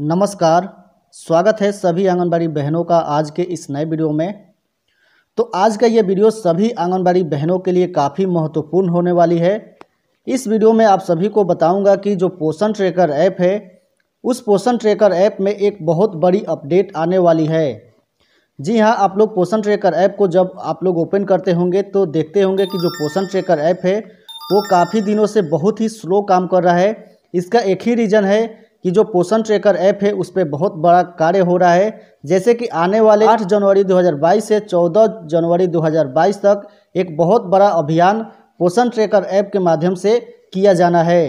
नमस्कार स्वागत है सभी आंगनबाड़ी बहनों का आज के इस नए वीडियो में तो आज का ये वीडियो सभी आंगनबाड़ी बहनों के लिए काफ़ी महत्वपूर्ण होने वाली है इस वीडियो में आप सभी को बताऊंगा कि जो पोषण ट्रैकर ऐप है उस पोषण ट्रैकर ऐप में एक बहुत बड़ी अपडेट आने वाली है जी हाँ आप लोग पोषण ट्रैकर ऐप को जब आप लोग ओपन करते होंगे तो देखते होंगे कि जो पोषण ट्रैकर ऐप है वो काफ़ी दिनों से बहुत ही स्लो काम कर रहा है इसका एक ही रीज़न है कि जो पोषण ट्रेकर ऐप है उस पर बहुत बड़ा कार्य हो रहा है जैसे कि आने वाले 8 जनवरी 2022 से 14 जनवरी 2022 तक एक बहुत बड़ा अभियान पोषण ट्रेकर ऐप के माध्यम से किया जाना है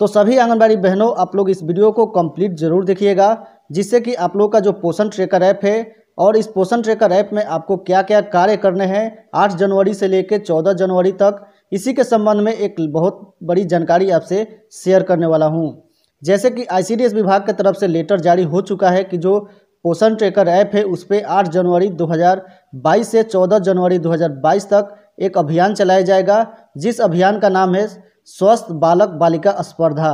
तो सभी आंगनबाड़ी बहनों आप लोग इस वीडियो को कंप्लीट जरूर देखिएगा जिससे कि आप लोग का जो पोषण ट्रेकर ऐप है और इस पोषण ट्रेकर ऐप में आपको क्या क्या कार्य करने हैं आठ जनवरी से लेकर चौदह जनवरी तक इसी के संबंध में एक बहुत बड़ी जानकारी आपसे शेयर करने वाला हूँ जैसे कि आई विभाग की तरफ से लेटर जारी हो चुका है कि जो पोषण ट्रेकर ऐप है उस पर आठ जनवरी 2022 से 14 जनवरी 2022 तक एक अभियान चलाया जाएगा जिस अभियान का नाम है स्वस्थ बालक बालिका स्पर्धा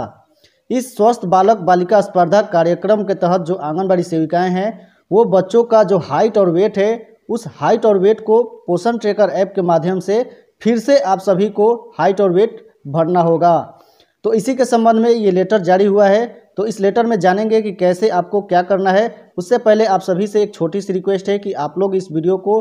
इस स्वस्थ बालक बालिका स्पर्धा कार्यक्रम के तहत जो आंगनबाड़ी सेविकाएं हैं वो बच्चों का जो हाइट और वेट है उस हाइट और वेट को पोषण ट्रेकर ऐप के माध्यम से फिर से आप सभी को हाइट और वेट भरना होगा तो इसी के संबंध में ये लेटर जारी हुआ है तो इस लेटर में जानेंगे कि कैसे आपको क्या करना है उससे पहले आप सभी से एक छोटी सी रिक्वेस्ट है कि आप लोग इस वीडियो को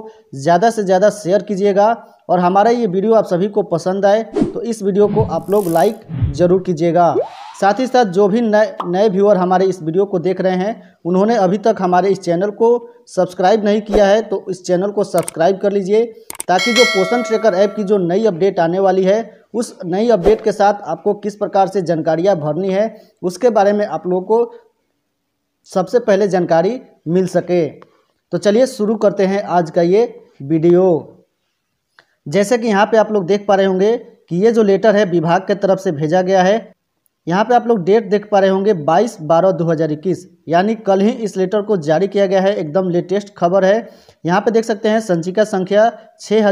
ज़्यादा से ज़्यादा शेयर कीजिएगा और हमारा ये वीडियो आप सभी को पसंद आए तो इस वीडियो को आप लोग लाइक ज़रूर कीजिएगा साथ ही साथ जो भी नए नए व्यूअर हमारे इस वीडियो को देख रहे हैं उन्होंने अभी तक हमारे इस चैनल को सब्सक्राइब नहीं किया है तो इस चैनल को सब्सक्राइब कर लीजिए ताकि जो पोषण ट्रेकर ऐप की जो नई अपडेट आने वाली है उस नई अपडेट के साथ आपको किस प्रकार से जानकारियाँ भरनी है उसके बारे में आप लोगों को सबसे पहले जानकारी मिल सके तो चलिए शुरू करते हैं आज का ये वीडियो जैसे कि यहाँ पे आप लोग देख पा रहे होंगे कि ये जो लेटर है विभाग के तरफ से भेजा गया है यहाँ पे आप लोग डेट देख पा रहे होंगे 22 बारह 2021 यानी कल ही इस लेटर को जारी किया गया है एकदम लेटेस्ट खबर है यहाँ पे देख सकते हैं संचिका संख्या छः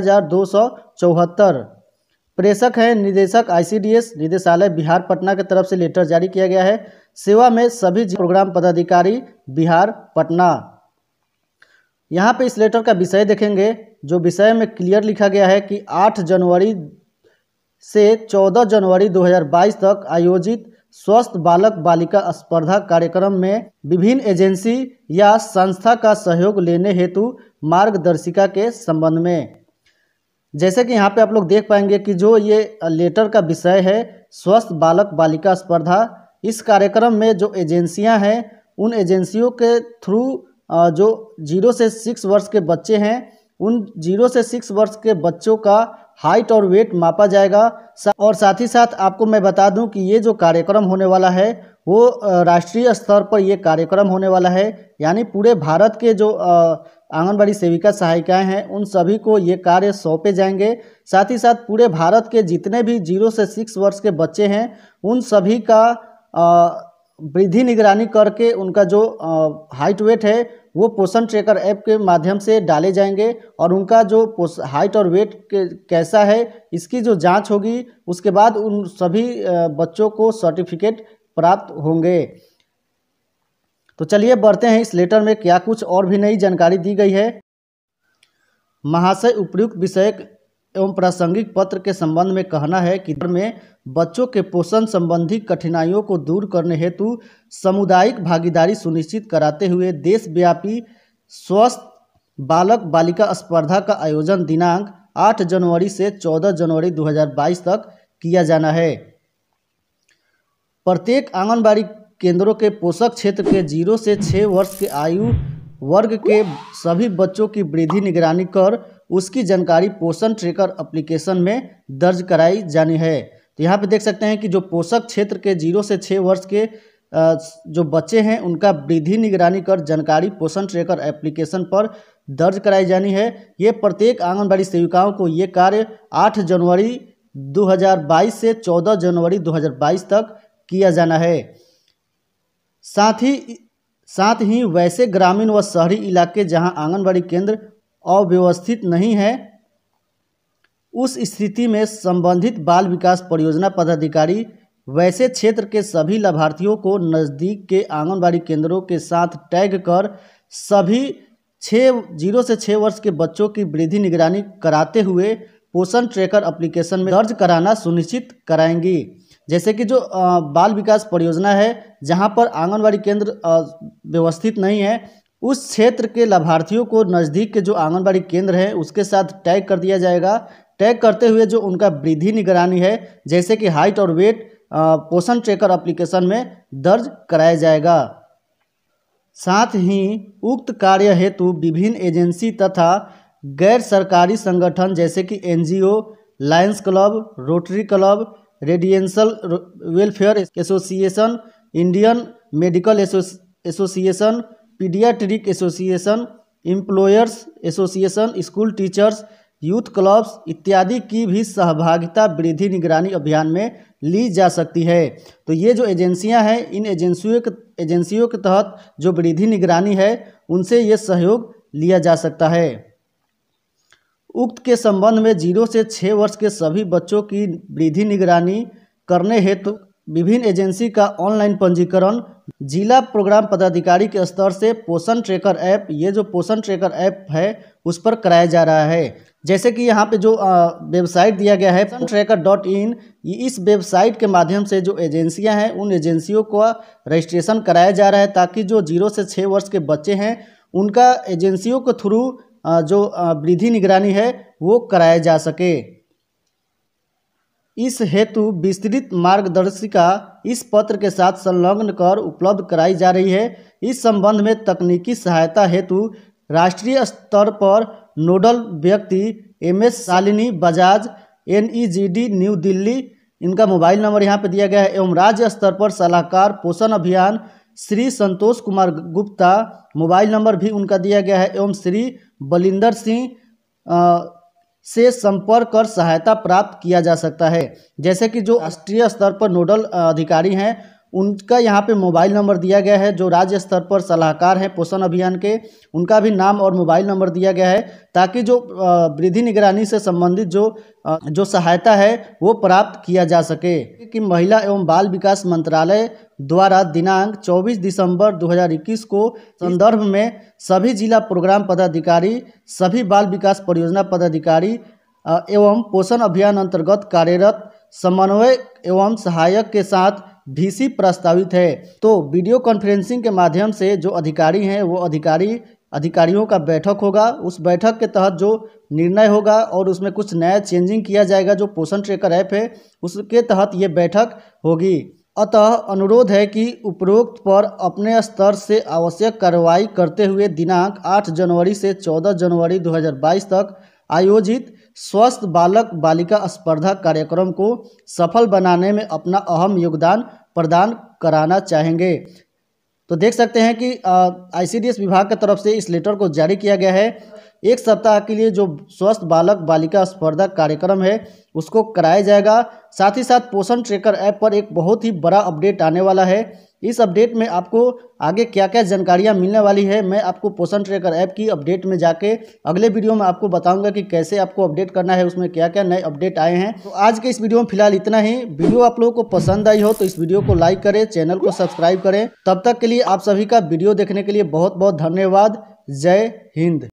प्रेषक हैं निदेशक आईसीडीएस निदेशालय बिहार पटना के तरफ से लेटर जारी किया गया है सेवा में सभी प्रोग्राम पदाधिकारी बिहार पटना यहाँ पे इस लेटर का विषय देखेंगे जो विषय में क्लियर लिखा गया है कि 8 जनवरी से 14 जनवरी 2022 तक आयोजित स्वस्थ बालक बालिका स्पर्धा कार्यक्रम में विभिन्न एजेंसी या संस्था का सहयोग लेने हेतु मार्गदर्शिका के संबंध में जैसे कि यहाँ पे आप लोग देख पाएंगे कि जो ये लेटर का विषय है स्वस्थ बालक बालिका स्पर्धा इस कार्यक्रम में जो एजेंसियाँ हैं उन एजेंसियों के थ्रू जो जीरो से सिक्स वर्ष के बच्चे हैं उन जीरो से सिक्स वर्ष के बच्चों का हाइट और वेट मापा जाएगा और साथ ही साथ आपको मैं बता दूं कि ये जो कार्यक्रम होने वाला है वो राष्ट्रीय स्तर पर ये कार्यक्रम होने वाला है यानी पूरे भारत के जो आंगनबाड़ी सेविका सहायिकाएं हैं उन सभी को ये कार्य सौंपे जाएंगे साथ ही साथ पूरे भारत के जितने भी जीरो से सिक्स वर्ष के बच्चे हैं उन सभी का वृद्धि निगरानी करके उनका जो हाइट वेट है वो पोषण ट्रेकर ऐप के माध्यम से डाले जाएंगे और उनका जो हाइट और वेट कैसा है इसकी जो जांच होगी उसके बाद उन सभी बच्चों को सर्टिफिकेट प्राप्त होंगे तो चलिए बढ़ते हैं इस लेटर में क्या कुछ और भी नई जानकारी दी गई है महाशय उपयुक्त विषय एवं प्रासंगिक पत्र के संबंध में कहना है कि में बच्चों के पोषण संबंधी कठिनाइयों को दूर करने हेतु सामुदायिक भागीदारी सुनिश्चित कराते हुए देशव्यापी स्वस्थ बालक बालिका स्पर्धा का आयोजन दिनांक 8 जनवरी से 14 जनवरी 2022 तक किया जाना है प्रत्येक आंगनबाड़ी केंद्रों के पोषक क्षेत्र के जीरो से छः वर्ष के आयु वर्ग के सभी बच्चों की वृद्धि निगरानी कर उसकी जानकारी पोषण ट्रेकर एप्लीकेशन में दर्ज कराई जानी है तो यहाँ पे देख सकते हैं कि जो पोषक क्षेत्र के जीरो से छः वर्ष के जो बच्चे हैं उनका वृद्धि निगरानी कर जानकारी पोषण ट्रेकर एप्लीकेशन पर दर्ज कराई जानी है ये प्रत्येक आंगनबाड़ी सेविकाओं को ये कार्य 8 जनवरी 2022 से 14 जनवरी 2022 तक किया जाना है साथ ही साथ ही वैसे ग्रामीण व शहरी इलाके जहां आंगनबाड़ी केंद्र अव्यवस्थित नहीं है उस स्थिति में संबंधित बाल विकास परियोजना पदाधिकारी वैसे क्षेत्र के सभी लाभार्थियों को नज़दीक के आंगनबाड़ी केंद्रों के साथ टैग कर सभी छः जीरो से छः वर्ष के बच्चों की वृद्धि निगरानी कराते हुए पोषण ट्रैकर एप्लीकेशन में दर्ज कराना सुनिश्चित कराएंगी जैसे कि जो बाल विकास परियोजना है जहाँ पर आंगनबाड़ी केंद्र व्यवस्थित नहीं है उस क्षेत्र के लाभार्थियों को नज़दीक के जो आंगनबाड़ी केंद्र है उसके साथ टैग कर दिया जाएगा टैग करते हुए जो उनका वृद्धि निगरानी है जैसे कि हाइट और वेट पोषण ट्रेकर एप्लीकेशन में दर्ज कराया जाएगा साथ ही उक्त कार्य हेतु विभिन्न एजेंसी तथा गैर सरकारी संगठन जैसे कि NGO Lions Club Rotary Club residential welfare association Indian Medical Association paediatric association employers association school teachers youth clubs इत्यादि की भी सहभागिता वृद्धि निगरानी अभियान में ली जा सकती है तो ये जो एजेंसियां हैं इन एजेंसियों के एजेंसियों के तहत जो वृद्धि निगरानी है उनसे ये सहयोग लिया जा सकता है उक्त के संबंध में जीरो से छः वर्ष के सभी बच्चों की वृद्धि निगरानी करने हेतु विभिन्न एजेंसी का ऑनलाइन पंजीकरण जिला प्रोग्राम पदाधिकारी के स्तर से पोषण ट्रेकर ऐप ये जो पोषण ट्रेकर ऐप है उस पर कराया जा रहा है जैसे कि यहाँ पे जो वेबसाइट दिया गया है ट्रैकर डॉट इन इस वेबसाइट के माध्यम से जो एजेंसियाँ हैं उन एजेंसियों का रजिस्ट्रेशन कराया जा रहा है ताकि जो जीरो से छः वर्ष के बच्चे हैं उनका एजेंसियों के थ्रू जो वृद्धि निगरानी है वो कराया जा सके इस हेतु विस्तृत मार्गदर्शिका इस पत्र के साथ संलग्न कर उपलब्ध कराई जा रही है इस संबंध में तकनीकी सहायता हेतु राष्ट्रीय स्तर पर नोडल व्यक्ति M S Shalini Bajaj N E G D new Delhi इनका मोबाइल नंबर यहाँ पर दिया गया है एवं राज्य स्तर पर सलाहकार पोषण अभियान श्री संतोष कुमार गुप्ता मोबाइल नंबर भी उनका दिया गया है एवं श्री बलिंदर सिंह से संपर्क कर सहायता प्राप्त किया जा सकता है जैसे कि जो राष्ट्रीय स्तर पर नोडल अधिकारी हैं उनका यहाँ पे मोबाइल नंबर दिया गया है जो राज्य स्तर पर सलाहकार हैं पोषण अभियान के उनका भी नाम और मोबाइल नंबर दिया गया है ताकि जो वृद्धि निगरानी से संबंधित जो जो सहायता है वो प्राप्त किया जा सके कि महिला एवं बाल विकास मंत्रालय द्वारा दिनांक 24 दिसंबर 2021 को संदर्भ में सभी जिला प्रोग्राम पदाधिकारी सभी बाल विकास परियोजना पदाधिकारी एवं पोषण अभियान अंतर्गत कार्यरत समन्वय एवं सहायक के साथ वीसी प्रस्तावित है तो वीडियो कॉन्फ्रेंसिंग के माध्यम से जो अधिकारी हैं वो अधिकारी अधिकारियों का बैठक होगा उस बैठक के तहत जो निर्णय होगा और उसमें कुछ नया चेंजिंग किया जाएगा जो पोषण ट्रेकर ऐप है उसके तहत ये बैठक होगी अतः अनुरोध है कि उपरोक्त पर अपने स्तर से आवश्यक कार्रवाई करते हुए दिनांक 8 जनवरी से 14 जनवरी 2022 तक आयोजित स्वस्थ बालक बालिका स्पर्धा कार्यक्रम को सफल बनाने में अपना अहम योगदान प्रदान कराना चाहेंगे तो देख सकते हैं कि आईसीडीएस विभाग की तरफ से इस लेटर को जारी किया गया है एक सप्ताह के लिए जो स्वस्थ बालक बालिका स्पर्धा कार्यक्रम है उसको कराया जाएगा साथ ही साथ पोषण ट्रेकर ऐप पर एक बहुत ही बड़ा अपडेट आने वाला है इस अपडेट में आपको आगे क्या क्या जानकारियाँ मिलने वाली है मैं आपको पोषण ट्रेकर ऐप की अपडेट में जाके अगले वीडियो में आपको बताऊंगा कि कैसे आपको अपडेट करना है उसमें क्या क्या नए अपडेट आए हैं तो आज के इस वीडियो में फिलहाल इतना ही वीडियो आप लोगों को पसंद आई हो तो इस वीडियो को लाइक करें चैनल को सब्सक्राइब करें तब तक के लिए आप सभी का वीडियो देखने के लिए बहुत बहुत धन्यवाद जय हिंद